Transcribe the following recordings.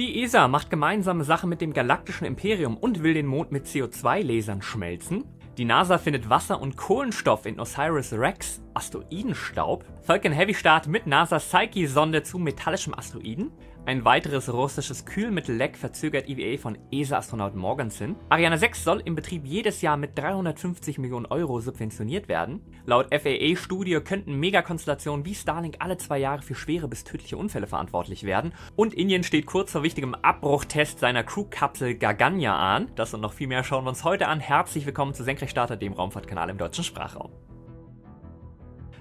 Die ESA macht gemeinsame Sache mit dem Galaktischen Imperium und will den Mond mit CO2-Lasern schmelzen. Die NASA findet Wasser und Kohlenstoff in Osiris Rex Asteroidenstaub. Falcon Heavy Start mit NASA's Psyche-Sonde zu metallischem Asteroiden. Ein weiteres russisches Kühlmittelleck verzögert EVA von ESA-Astronaut Morganson. Ariane 6 soll im Betrieb jedes Jahr mit 350 Millionen Euro subventioniert werden. Laut FAA-Studie könnten Megakonstellationen wie Starlink alle zwei Jahre für schwere bis tödliche Unfälle verantwortlich werden. Und Indien steht kurz vor wichtigem Abbruchtest seiner Crew-Kapsel Gaganya an. Das und noch viel mehr schauen wir uns heute an. Herzlich willkommen zu Senkrechtstarter, dem Raumfahrtkanal im deutschen Sprachraum.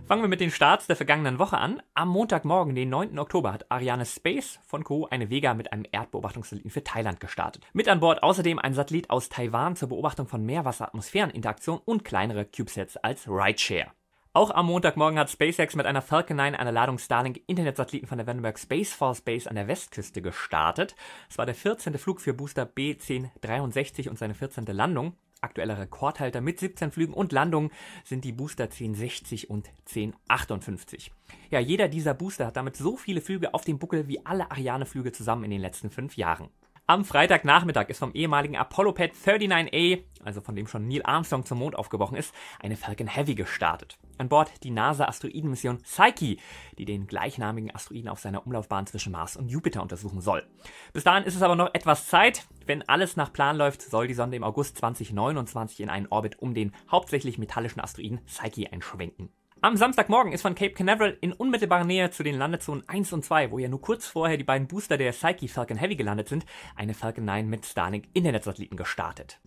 Fangen wir mit den Starts der vergangenen Woche an. Am Montagmorgen, den 9. Oktober, hat Ariane Space von Kourou eine Vega mit einem Erdbeobachtungssatelliten für Thailand gestartet. Mit an Bord außerdem ein Satellit aus Taiwan zur Beobachtung von Meerwasser-Atmosphäreninteraktion und kleinere CubeSats als Rideshare. Auch am Montagmorgen hat SpaceX mit einer Falcon 9 eine Ladung Starlink-Internetsatelliten von der Vandenberg Space Force Base an der Westküste gestartet. Es war der 14. Flug für Booster B1063 und seine 14. Landung. Aktueller Rekordhalter mit 17 Flügen und Landungen sind die Booster 1060 und 1058. Ja, jeder dieser Booster hat damit so viele Flüge auf dem Buckel wie alle Ariane-Flüge zusammen in den letzten fünf Jahren. Am Freitagnachmittag ist vom ehemaligen Apollo-Pad 39A, also von dem schon Neil Armstrong zum Mond aufgebrochen ist, eine Falcon Heavy gestartet. An Bord die NASA-Asteroidenmission Psyche, die den gleichnamigen Asteroiden auf seiner Umlaufbahn zwischen Mars und Jupiter untersuchen soll. Bis dahin ist es aber noch etwas Zeit. Wenn alles nach Plan läuft, soll die Sonde im August 2029 in einen Orbit um den hauptsächlich metallischen Asteroiden Psyche einschwenken. Am Samstagmorgen ist von Cape Canaveral in unmittelbarer Nähe zu den Landezonen 1 und 2, wo ja nur kurz vorher die beiden Booster der Psyche Falcon Heavy gelandet sind, eine Falcon 9 mit Starlink Internetsatelliten gestartet.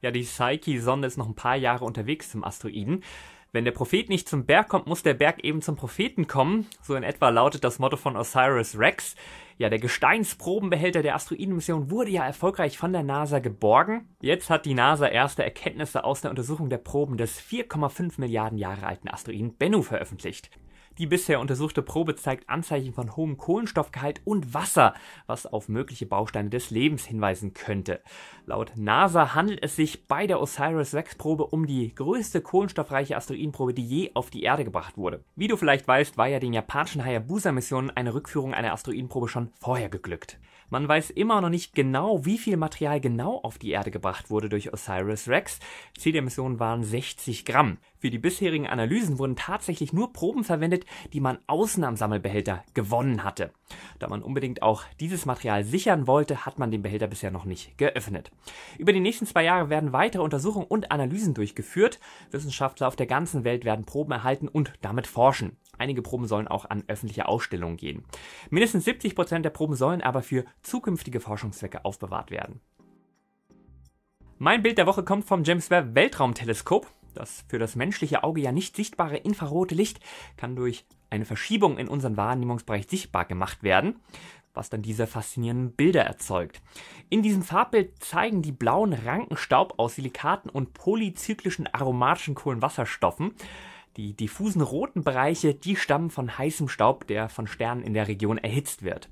Ja, die Psyche-Sonde ist noch ein paar Jahre unterwegs zum Asteroiden. Wenn der Prophet nicht zum Berg kommt, muss der Berg eben zum Propheten kommen. So in etwa lautet das Motto von Osiris Rex. Ja, der Gesteinsprobenbehälter der Asteroidenmission wurde ja erfolgreich von der NASA geborgen. Jetzt hat die NASA erste Erkenntnisse aus der Untersuchung der Proben des 4,5 Milliarden Jahre alten Asteroiden Bennu veröffentlicht. Die bisher untersuchte Probe zeigt Anzeichen von hohem Kohlenstoffgehalt und Wasser, was auf mögliche Bausteine des Lebens hinweisen könnte. Laut NASA handelt es sich bei der OSIRIS-REx-Probe um die größte kohlenstoffreiche Asteroidenprobe, die je auf die Erde gebracht wurde. Wie du vielleicht weißt, war ja den japanischen Hayabusa-Missionen eine Rückführung einer Asteroidenprobe schon vorher geglückt. Man weiß immer noch nicht genau, wie viel Material genau auf die Erde gebracht wurde durch Osiris Rex. Ziel der Mission waren 60 Gramm. Für die bisherigen Analysen wurden tatsächlich nur Proben verwendet, die man außen am Sammelbehälter gewonnen hatte. Da man unbedingt auch dieses Material sichern wollte, hat man den Behälter bisher noch nicht geöffnet. Über die nächsten zwei Jahre werden weitere Untersuchungen und Analysen durchgeführt. Wissenschaftler auf der ganzen Welt werden Proben erhalten und damit forschen. Einige Proben sollen auch an öffentliche Ausstellungen gehen. Mindestens 70% Prozent der Proben sollen aber für zukünftige Forschungszwecke aufbewahrt werden. Mein Bild der Woche kommt vom James Webb Weltraumteleskop. Das für das menschliche Auge ja nicht sichtbare infrarote Licht kann durch eine Verschiebung in unseren Wahrnehmungsbereich sichtbar gemacht werden, was dann diese faszinierenden Bilder erzeugt. In diesem Farbbild zeigen die blauen Ranken Staub aus Silikaten und polyzyklischen aromatischen Kohlenwasserstoffen. Die diffusen roten Bereiche, die stammen von heißem Staub, der von Sternen in der Region erhitzt wird.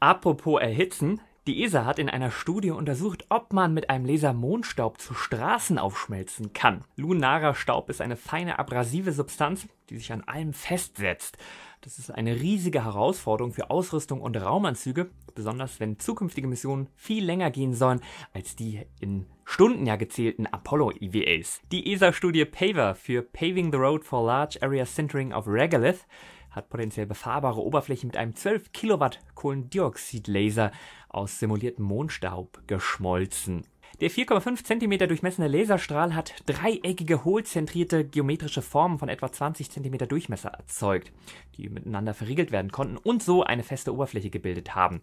Apropos erhitzen, die ESA hat in einer Studie untersucht, ob man mit einem Laser Mondstaub zu Straßen aufschmelzen kann. Lunarer Staub ist eine feine abrasive Substanz, die sich an allem festsetzt. Das ist eine riesige Herausforderung für Ausrüstung und Raumanzüge, besonders wenn zukünftige Missionen viel länger gehen sollen als die in Stunden ja gezählten Apollo-EVAs. Die ESA-Studie PAVER für Paving the Road for Large Area Sintering of Regolith hat potenziell befahrbare Oberflächen mit einem 12 Kilowatt Kohlendioxid-Laser aus simuliertem Mondstaub geschmolzen. Der 4,5 cm durchmessene Laserstrahl hat dreieckige, hohlzentrierte geometrische Formen von etwa 20 cm Durchmesser erzeugt, die miteinander verriegelt werden konnten und so eine feste Oberfläche gebildet haben.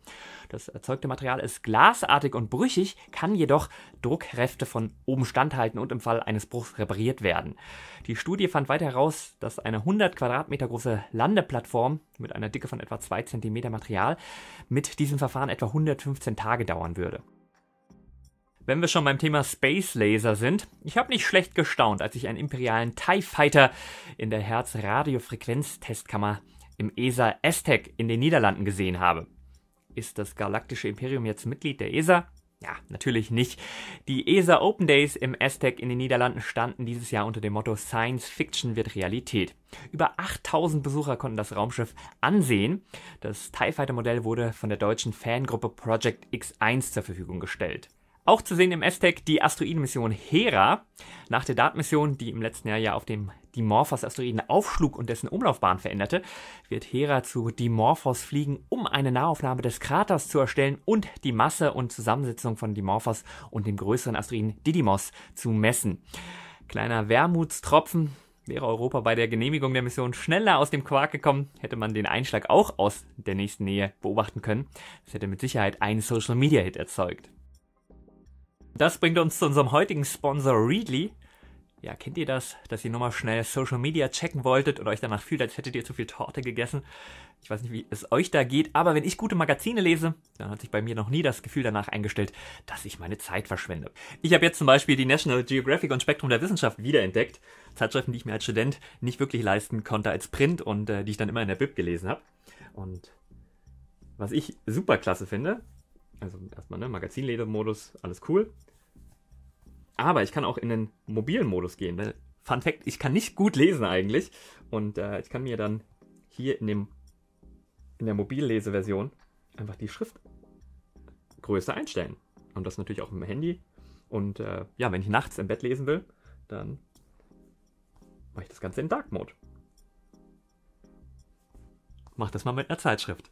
Das erzeugte Material ist glasartig und brüchig, kann jedoch Druckkräfte von oben standhalten und im Fall eines Bruchs repariert werden. Die Studie fand weiter heraus, dass eine 100 Quadratmeter große Landeplattform mit einer Dicke von etwa 2 cm Material mit diesem Verfahren etwa 115 Tage dauern würde. Wenn wir schon beim Thema Space Laser sind, ich habe nicht schlecht gestaunt, als ich einen imperialen TIE Fighter in der Herz-Radiofrequenz-Testkammer im ESA Aztec in den Niederlanden gesehen habe. Ist das galaktische Imperium jetzt Mitglied der ESA? Ja, natürlich nicht. Die ESA Open Days im Aztec in den Niederlanden standen dieses Jahr unter dem Motto Science Fiction wird Realität. Über 8000 Besucher konnten das Raumschiff ansehen. Das TIE Fighter Modell wurde von der deutschen Fangruppe Project X1 zur Verfügung gestellt. Auch zu sehen im S-Tech die Asteroidenmission Hera. Nach der DART-Mission, die im letzten Jahr ja auf dem Dimorphos-Asteroiden aufschlug und dessen Umlaufbahn veränderte, wird Hera zu Dimorphos fliegen, um eine Nahaufnahme des Kraters zu erstellen und die Masse und Zusammensetzung von Dimorphos und dem größeren Asteroiden Didymos zu messen. Kleiner Wermutstropfen, Wäre Europa bei der Genehmigung der Mission schneller aus dem Quark gekommen, hätte man den Einschlag auch aus der nächsten Nähe beobachten können. Das hätte mit Sicherheit einen Social Media Hit erzeugt. Das bringt uns zu unserem heutigen Sponsor Readly. Ja, kennt ihr das, dass ihr nochmal schnell Social Media checken wolltet und euch danach fühlt, als hättet ihr zu viel Torte gegessen? Ich weiß nicht, wie es euch da geht, aber wenn ich gute Magazine lese, dann hat sich bei mir noch nie das Gefühl danach eingestellt, dass ich meine Zeit verschwende. Ich habe jetzt zum Beispiel die National Geographic und Spektrum der Wissenschaft wiederentdeckt. Zeitschriften, die ich mir als Student nicht wirklich leisten konnte als Print und äh, die ich dann immer in der Bib gelesen habe. Und was ich super klasse finde, also erstmal, ne, Magazinlesemodus, alles cool. Aber ich kann auch in den mobilen Modus gehen. Weil, ne? Fun Fact, ich kann nicht gut lesen eigentlich. Und äh, ich kann mir dann hier in, dem, in der Mobilleseversion einfach die Schriftgröße einstellen. Und das natürlich auch im Handy. Und äh, ja, wenn ich nachts im Bett lesen will, dann mache ich das Ganze in Dark Mode. Mach das mal mit einer Zeitschrift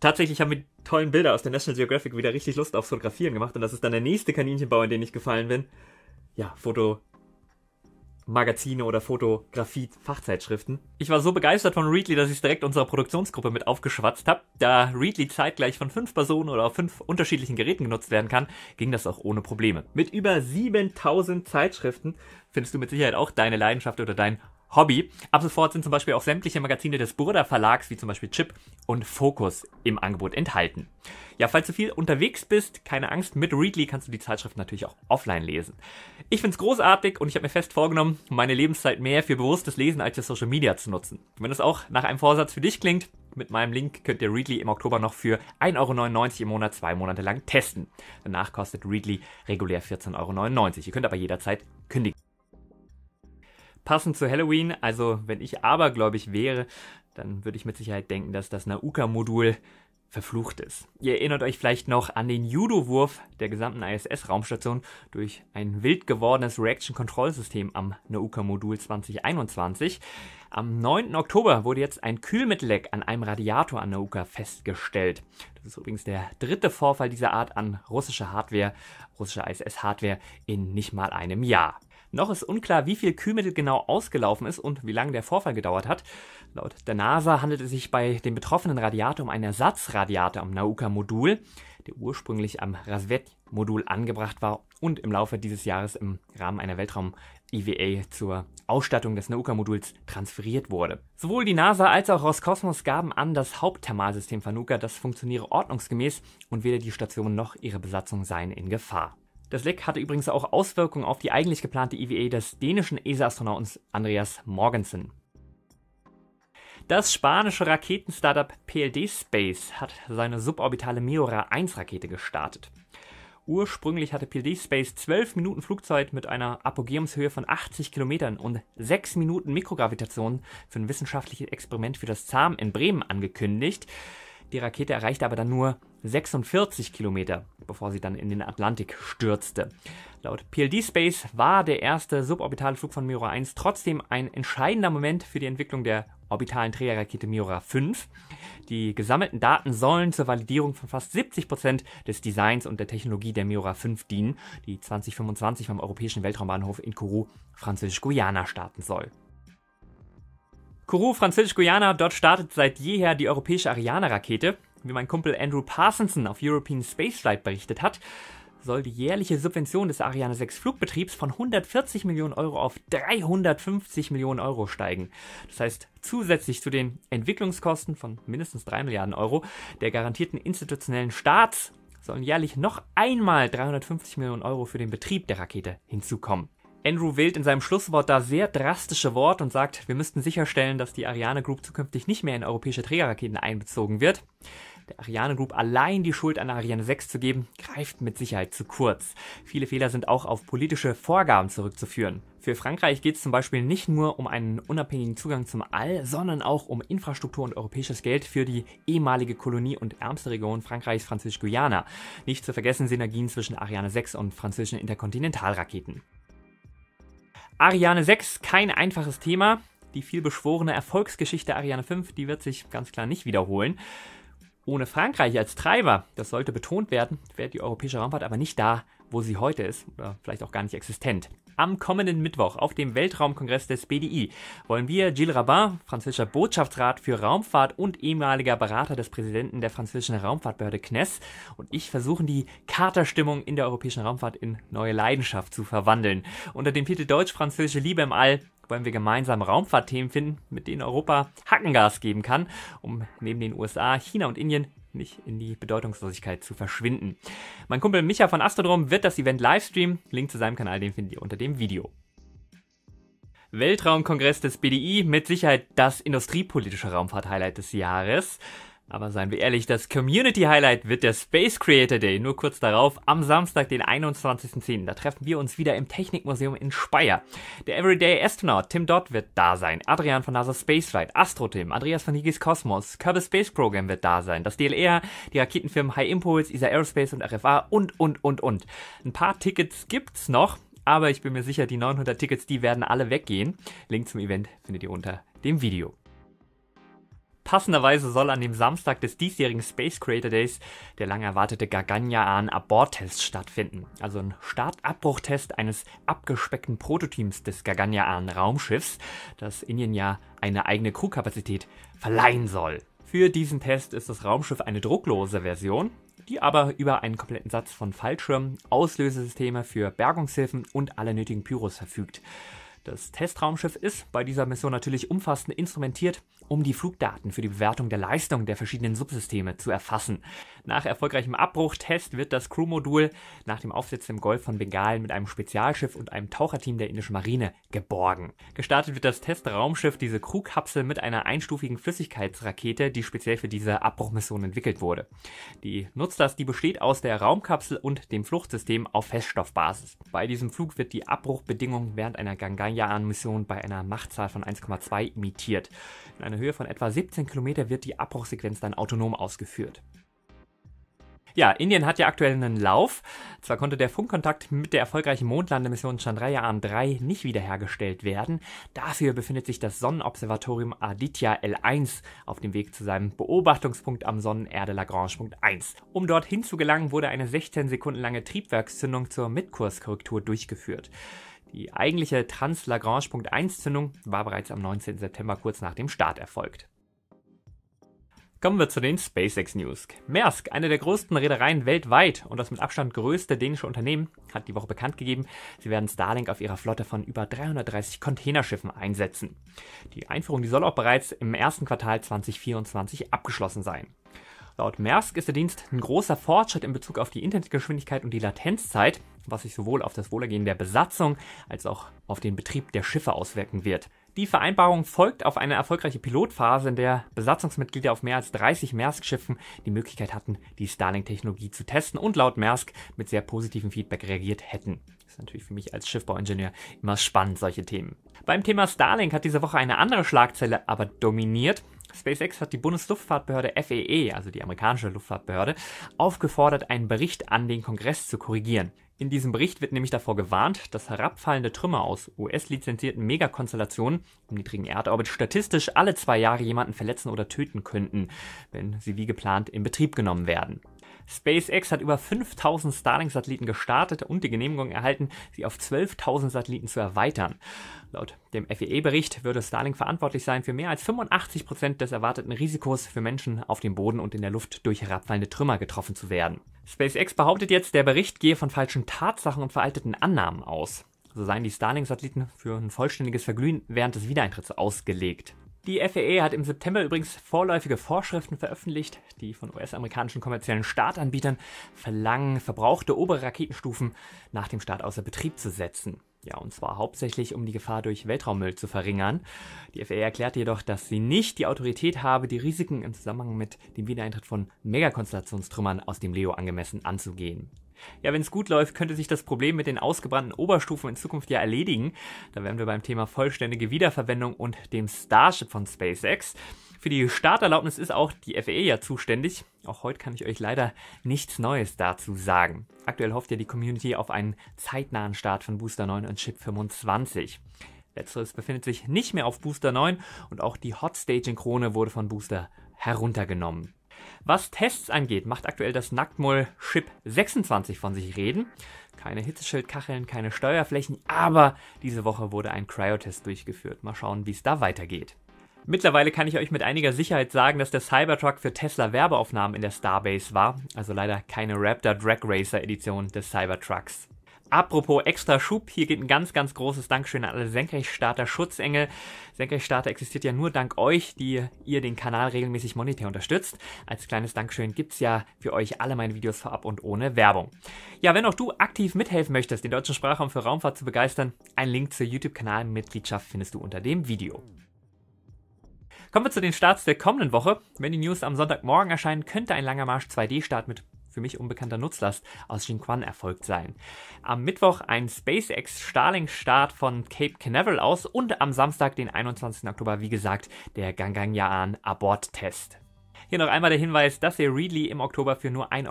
tatsächlich haben wir tollen Bilder aus der National Geographic wieder richtig Lust auf Fotografieren gemacht. Und das ist dann der nächste Kaninchenbau, in den ich gefallen bin. Ja, Foto. Magazine oder Fotografie, Fachzeitschriften. Ich war so begeistert von Readly, dass ich es direkt unserer Produktionsgruppe mit aufgeschwatzt habe. Da Readly zeitgleich von fünf Personen oder auf fünf unterschiedlichen Geräten genutzt werden kann, ging das auch ohne Probleme. Mit über 7000 Zeitschriften findest du mit Sicherheit auch deine Leidenschaft oder dein Hobby. Ab sofort sind zum Beispiel auch sämtliche Magazine des Burda Verlags, wie zum Beispiel Chip und Focus, im Angebot enthalten. Ja, falls du viel unterwegs bist, keine Angst, mit Readly kannst du die Zeitschrift natürlich auch offline lesen. Ich finde es großartig und ich habe mir fest vorgenommen, meine Lebenszeit mehr für bewusstes Lesen als für Social Media zu nutzen. Wenn das auch nach einem Vorsatz für dich klingt, mit meinem Link könnt ihr Readly im Oktober noch für 1,99 Euro im Monat zwei Monate lang testen. Danach kostet Readly regulär 14,99 Euro. Ihr könnt aber jederzeit kündigen passend zu Halloween, also wenn ich abergläubig wäre, dann würde ich mit Sicherheit denken, dass das Nauka-Modul verflucht ist. Ihr erinnert euch vielleicht noch an den Judo-Wurf der gesamten ISS-Raumstation durch ein wild gewordenes Reaction-Kontrollsystem am Nauka-Modul 2021. Am 9. Oktober wurde jetzt ein Kühlmittelleck an einem Radiator an der UKA festgestellt. Das ist übrigens der dritte Vorfall dieser Art an russischer Hardware, russischer ISS-Hardware in nicht mal einem Jahr. Noch ist unklar, wie viel Kühlmittel genau ausgelaufen ist und wie lange der Vorfall gedauert hat. Laut der NASA handelt es sich bei dem betroffenen Radiator um einen Ersatzradiator am Nauka-Modul, der ursprünglich am Rasvet-Modul angebracht war und im Laufe dieses Jahres im Rahmen einer Weltraum IWA e zur Ausstattung des Nauka-Moduls transferiert wurde. Sowohl die NASA als auch Roskosmos gaben an, das Hauptthermalsystem von Nauka, das funktioniere ordnungsgemäß und weder die Station noch ihre Besatzung seien in Gefahr. Das Leck hatte übrigens auch Auswirkungen auf die eigentlich geplante IWA e des dänischen ESA-Astronauten Andreas Morgensen. Das spanische Raketen-Startup PLD Space hat seine suborbitale Meora 1 Rakete gestartet. Ursprünglich hatte PLD Space 12 Minuten Flugzeit mit einer Apogeumshöhe von 80 Kilometern und 6 Minuten Mikrogravitation für ein wissenschaftliches Experiment für das ZAM in Bremen angekündigt. Die Rakete erreichte aber dann nur 46 Kilometer, bevor sie dann in den Atlantik stürzte. Laut PLD Space war der erste suborbitale Flug von Miura 1 trotzdem ein entscheidender Moment für die Entwicklung der orbitalen Trägerrakete Miura 5. Die gesammelten Daten sollen zur Validierung von fast 70 Prozent des Designs und der Technologie der Miura 5 dienen, die 2025 vom Europäischen Weltraumbahnhof in Kourou, Französisch-Guyana, starten soll. Kourou, Französisch-Guyana, dort startet seit jeher die europäische Ariane-Rakete, wie mein Kumpel Andrew Parsonson auf European Spaceflight berichtet hat soll die jährliche Subvention des Ariane 6 Flugbetriebs von 140 Millionen Euro auf 350 Millionen Euro steigen. Das heißt, zusätzlich zu den Entwicklungskosten von mindestens 3 Milliarden Euro der garantierten institutionellen Staats sollen jährlich noch einmal 350 Millionen Euro für den Betrieb der Rakete hinzukommen. Andrew wählt in seinem Schlusswort da sehr drastische Wort und sagt, wir müssten sicherstellen, dass die Ariane Group zukünftig nicht mehr in europäische Trägerraketen einbezogen wird der Ariane Group allein die Schuld an Ariane 6 zu geben, greift mit Sicherheit zu kurz. Viele Fehler sind auch auf politische Vorgaben zurückzuführen. Für Frankreich geht es zum Beispiel nicht nur um einen unabhängigen Zugang zum All, sondern auch um Infrastruktur und europäisches Geld für die ehemalige Kolonie und ärmste Region Frankreichs, Französisch-Guyana. Nicht zu vergessen Synergien zwischen Ariane 6 und französischen Interkontinentalraketen. Ariane 6, kein einfaches Thema. Die vielbeschworene Erfolgsgeschichte Ariane 5, die wird sich ganz klar nicht wiederholen. Ohne Frankreich als Treiber, das sollte betont werden, wäre die europäische Raumfahrt aber nicht da, wo sie heute ist oder vielleicht auch gar nicht existent. Am kommenden Mittwoch auf dem Weltraumkongress des BDI wollen wir Gilles Rabin, französischer Botschaftsrat für Raumfahrt und ehemaliger Berater des Präsidenten der französischen Raumfahrtbehörde CNES und ich versuchen die Katerstimmung in der europäischen Raumfahrt in neue Leidenschaft zu verwandeln. Unter dem Titel Deutsch-Französische Liebe im All wollen wir gemeinsam Raumfahrtthemen finden, mit denen Europa Hackengas geben kann, um neben den USA, China und Indien nicht in die Bedeutungslosigkeit zu verschwinden. Mein Kumpel Micha von Astrodrom wird das Event livestreamen. Link zu seinem Kanal, den findet ihr unter dem Video. Weltraumkongress des BDI, mit Sicherheit das industriepolitische Raumfahrthighlight des Jahres. Aber seien wir ehrlich, das Community Highlight wird der Space Creator Day nur kurz darauf am Samstag, den 21.10. Da treffen wir uns wieder im Technikmuseum in Speyer. Der Everyday Astronaut Tim Dodd wird da sein, Adrian von NASA Spaceflight, Astro-Tim, Andreas von Higgis Kosmos, Kerbal Space Program wird da sein, das DLR, die Raketenfirmen High Impulse, ESA Aerospace und RFA und, und, und, und. Ein paar Tickets gibt's noch, aber ich bin mir sicher, die 900 Tickets, die werden alle weggehen. Link zum Event findet ihr unter dem Video. Passenderweise soll an dem Samstag des diesjährigen Space Creator Days der lang erwartete gaganya Abort-Test stattfinden. Also ein Startabbruchtest eines abgespeckten Prototyps des Gaganya-Ahn-Raumschiffs, das Indien ja eine eigene Crewkapazität verleihen soll. Für diesen Test ist das Raumschiff eine drucklose Version, die aber über einen kompletten Satz von Fallschirmen, Auslösesysteme für Bergungshilfen und alle nötigen Pyros verfügt. Das Testraumschiff ist bei dieser Mission natürlich umfassend instrumentiert um die Flugdaten für die Bewertung der Leistung der verschiedenen Subsysteme zu erfassen. Nach erfolgreichem Abbruchtest wird das Crew-Modul nach dem Aufsetzen im Golf von Bengalen mit einem Spezialschiff und einem Taucherteam der indischen Marine geborgen. Gestartet wird das Testraumschiff, diese Crew-Kapsel, mit einer einstufigen Flüssigkeitsrakete, die speziell für diese Abbruchmission entwickelt wurde. Die Nutzlast, die besteht aus der Raumkapsel und dem Fluchtsystem auf Feststoffbasis. Bei diesem Flug wird die Abbruchbedingung während einer Gangayaan-Mission bei einer Machtzahl von 1,2 imitiert. In einer einer Höhe von etwa 17 Kilometer wird die Abbruchsequenz dann autonom ausgeführt. Ja, Indien hat ja aktuell einen Lauf. Zwar konnte der Funkkontakt mit der erfolgreichen Mondlandemission Chandrayaan 3 nicht wiederhergestellt werden. Dafür befindet sich das Sonnenobservatorium Aditya L1 auf dem Weg zu seinem Beobachtungspunkt am Sonnenerde Lagrange Punkt 1. Um dorthin zu gelangen, wurde eine 16 Sekunden lange Triebwerkszündung zur Mitkurskorrektur durchgeführt. Die eigentliche Trans-Lagrange-Punkt-1-Zündung war bereits am 19. September kurz nach dem Start erfolgt. Kommen wir zu den SpaceX News. Maersk, eine der größten Reedereien weltweit und das mit Abstand größte dänische Unternehmen, hat die Woche bekannt gegeben, sie werden Starlink auf ihrer Flotte von über 330 Containerschiffen einsetzen. Die Einführung die soll auch bereits im ersten Quartal 2024 abgeschlossen sein. Laut Maersk ist der Dienst ein großer Fortschritt in Bezug auf die Internetgeschwindigkeit und die Latenzzeit, was sich sowohl auf das Wohlergehen der Besatzung als auch auf den Betrieb der Schiffe auswirken wird. Die Vereinbarung folgt auf eine erfolgreiche Pilotphase, in der Besatzungsmitglieder auf mehr als 30 Maersk-Schiffen die Möglichkeit hatten, die Starlink-Technologie zu testen und laut Maersk mit sehr positivem Feedback reagiert hätten. Das ist natürlich für mich als Schiffbauingenieur immer spannend, solche Themen. Beim Thema Starlink hat diese Woche eine andere Schlagzeile aber dominiert. SpaceX hat die Bundesluftfahrtbehörde FAA, e e, also die amerikanische Luftfahrtbehörde, aufgefordert, einen Bericht an den Kongress zu korrigieren. In diesem Bericht wird nämlich davor gewarnt, dass herabfallende Trümmer aus US-lizenzierten Megakonstellationen im niedrigen Erdorbit statistisch alle zwei Jahre jemanden verletzen oder töten könnten, wenn sie wie geplant in Betrieb genommen werden. SpaceX hat über 5000 Starlink-Satelliten gestartet und die Genehmigung erhalten, sie auf 12.000 Satelliten zu erweitern. Laut dem FEE-Bericht würde Starlink verantwortlich sein für mehr als 85 Prozent des erwarteten Risikos für Menschen auf dem Boden und in der Luft durch herabfallende Trümmer getroffen zu werden. SpaceX behauptet jetzt, der Bericht gehe von falschen Tatsachen und veralteten Annahmen aus. So seien die Starlink-Satelliten für ein vollständiges Verglühen während des Wiedereintritts ausgelegt. Die FAA hat im September übrigens vorläufige Vorschriften veröffentlicht, die von US-amerikanischen kommerziellen Startanbietern verlangen, verbrauchte obere Raketenstufen nach dem Start außer Betrieb zu setzen. Ja, und zwar hauptsächlich, um die Gefahr durch Weltraummüll zu verringern. Die FAA erklärt jedoch, dass sie nicht die Autorität habe, die Risiken im Zusammenhang mit dem Wiedereintritt von Megakonstellationstrümmern aus dem Leo angemessen anzugehen. Ja, wenn es gut läuft, könnte sich das Problem mit den ausgebrannten Oberstufen in Zukunft ja erledigen. Da wären wir beim Thema vollständige Wiederverwendung und dem Starship von SpaceX. Für die Starterlaubnis ist auch die FAA ja zuständig. Auch heute kann ich euch leider nichts Neues dazu sagen. Aktuell hofft ja die Community auf einen zeitnahen Start von Booster 9 und Chip 25. Letzteres befindet sich nicht mehr auf Booster 9 und auch die Hot Staging Krone wurde von Booster heruntergenommen. Was Tests angeht, macht aktuell das Nacktmoll Chip 26 von sich reden. Keine Hitzeschildkacheln, keine Steuerflächen, aber diese Woche wurde ein Cryotest durchgeführt. Mal schauen, wie es da weitergeht. Mittlerweile kann ich euch mit einiger Sicherheit sagen, dass der Cybertruck für Tesla Werbeaufnahmen in der Starbase war, also leider keine Raptor Drag Racer Edition des Cybertrucks. Apropos extra Schub, hier geht ein ganz, ganz großes Dankeschön an alle Senkrechtstarter Schutzengel. Senkrechtstarter existiert ja nur dank euch, die ihr den Kanal regelmäßig monetär unterstützt. Als kleines Dankeschön gibt's ja für euch alle meine Videos vorab und ohne Werbung. Ja, wenn auch du aktiv mithelfen möchtest, den deutschen Sprachraum für Raumfahrt zu begeistern, einen Link zur YouTube-Kanalmitgliedschaft findest du unter dem Video. Kommen wir zu den Starts der kommenden Woche. Wenn die News am Sonntagmorgen erscheinen, könnte ein langer Marsch 2D-Start mit für mich unbekannter Nutzlast aus Xinquan erfolgt sein. Am Mittwoch ein SpaceX Starlink-Start von Cape Canaveral aus und am Samstag, den 21. Oktober, wie gesagt, der Gangangyaan abort test Hier noch einmal der Hinweis, dass ihr Readly im Oktober für nur 1,99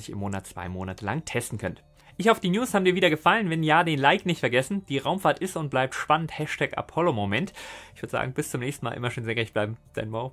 Euro im Monat zwei Monate lang testen könnt. Ich hoffe, die News haben dir wieder gefallen. Wenn ja, den Like nicht vergessen. Die Raumfahrt ist und bleibt spannend. Hashtag Apollo-Moment. Ich würde sagen, bis zum nächsten Mal. Immer schön senkrecht bleiben. Dein Mo.